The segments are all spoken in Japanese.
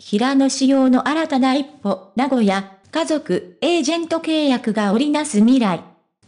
平野仕様の新たな一歩、名古屋、家族、エージェント契約が織りなす未来。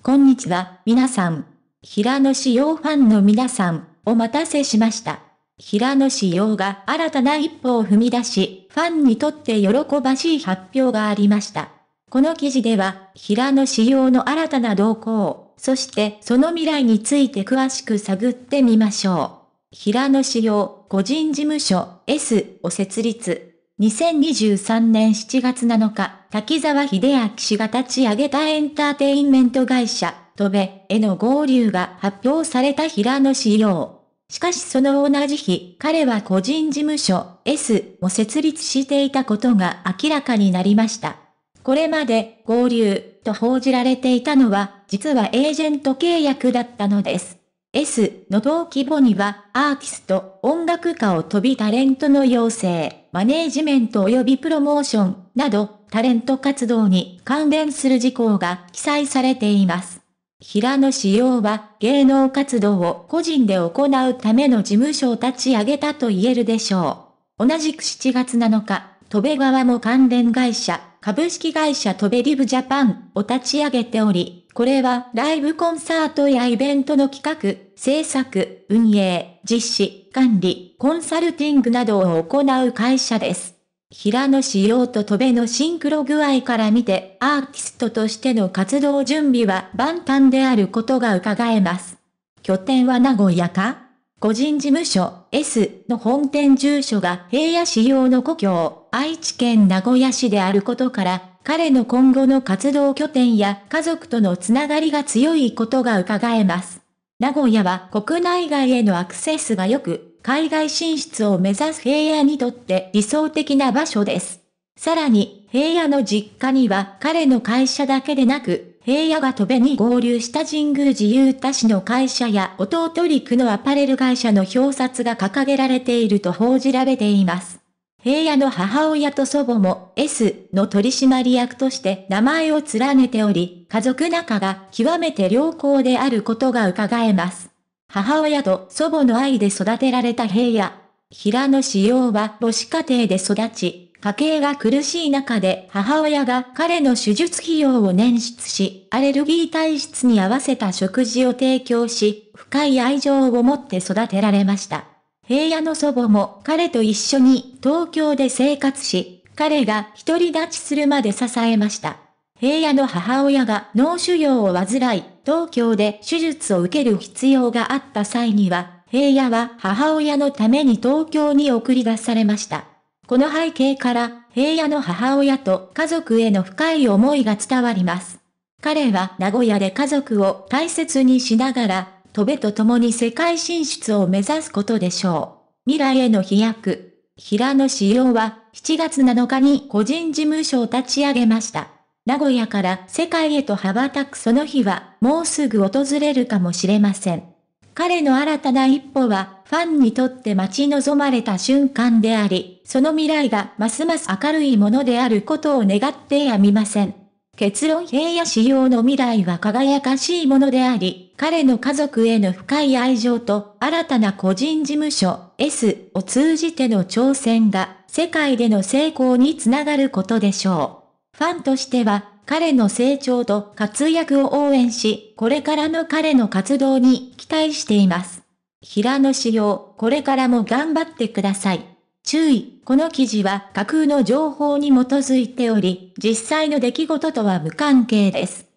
こんにちは、皆さん。平野仕様ファンの皆さん、お待たせしました。平野仕様が新たな一歩を踏み出し、ファンにとって喜ばしい発表がありました。この記事では、平野仕様の新たな動向、そしてその未来について詳しく探ってみましょう。平野仕様、個人事務所 S を設立。2023年7月7日、滝沢秀明氏が立ち上げたエンターテインメント会社、トベへの合流が発表された平野仕様。しかしその同じ日、彼は個人事務所 S を設立していたことが明らかになりました。これまで合流と報じられていたのは、実はエージェント契約だったのです。S の同規模には、アーティスト、音楽家を飛びタレントの養成、マネージメント及びプロモーション、など、タレント活動に関連する事項が記載されています。平野志陽は芸能活動を個人で行うための事務所を立ち上げたと言えるでしょう。同じく7月7日、戸部川も関連会社、株式会社戸部リブジャパンを立ち上げており、これはライブコンサートやイベントの企画、制作、運営、実施、管理、コンサルティングなどを行う会社です。平野仕様と戸部のシンクロ具合から見て、アーティストとしての活動準備は万端であることが伺えます。拠点は名古屋か個人事務所 S の本店住所が平野仕様の故郷、愛知県名古屋市であることから、彼の今後の活動拠点や家族とのつながりが強いことが伺えます。名古屋は国内外へのアクセスが良く、海外進出を目指す平野にとって理想的な場所です。さらに、平野の実家には彼の会社だけでなく、平野が戸べに合流した神宮寺雄太氏の会社や弟陸のアパレル会社の表札が掲げられていると報じられています。平野の母親と祖母も S の取締役として名前を連ねており、家族仲が極めて良好であることが伺えます。母親と祖母の愛で育てられた平野。平野志陽は母子家庭で育ち、家計が苦しい中で母親が彼の手術費用を捻出し、アレルギー体質に合わせた食事を提供し、深い愛情を持って育てられました。平野の祖母も彼と一緒に東京で生活し、彼が独り立ちするまで支えました。平野の母親が脳腫瘍を患い、東京で手術を受ける必要があった際には、平野は母親のために東京に送り出されました。この背景から、平野の母親と家族への深い思いが伝わります。彼は名古屋で家族を大切にしながら、飛べと共に世界進出を目指すことでしょう。未来への飛躍。平野志陽は7月7日に個人事務所を立ち上げました。名古屋から世界へと羽ばたくその日はもうすぐ訪れるかもしれません。彼の新たな一歩はファンにとって待ち望まれた瞬間であり、その未来がますます明るいものであることを願ってやみません。結論平野仕様の未来は輝かしいものであり、彼の家族への深い愛情と、新たな個人事務所 S を通じての挑戦が、世界での成功につながることでしょう。ファンとしては、彼の成長と活躍を応援し、これからの彼の活動に期待しています。平野仕様、これからも頑張ってください。注意、この記事は架空の情報に基づいており、実際の出来事とは無関係です。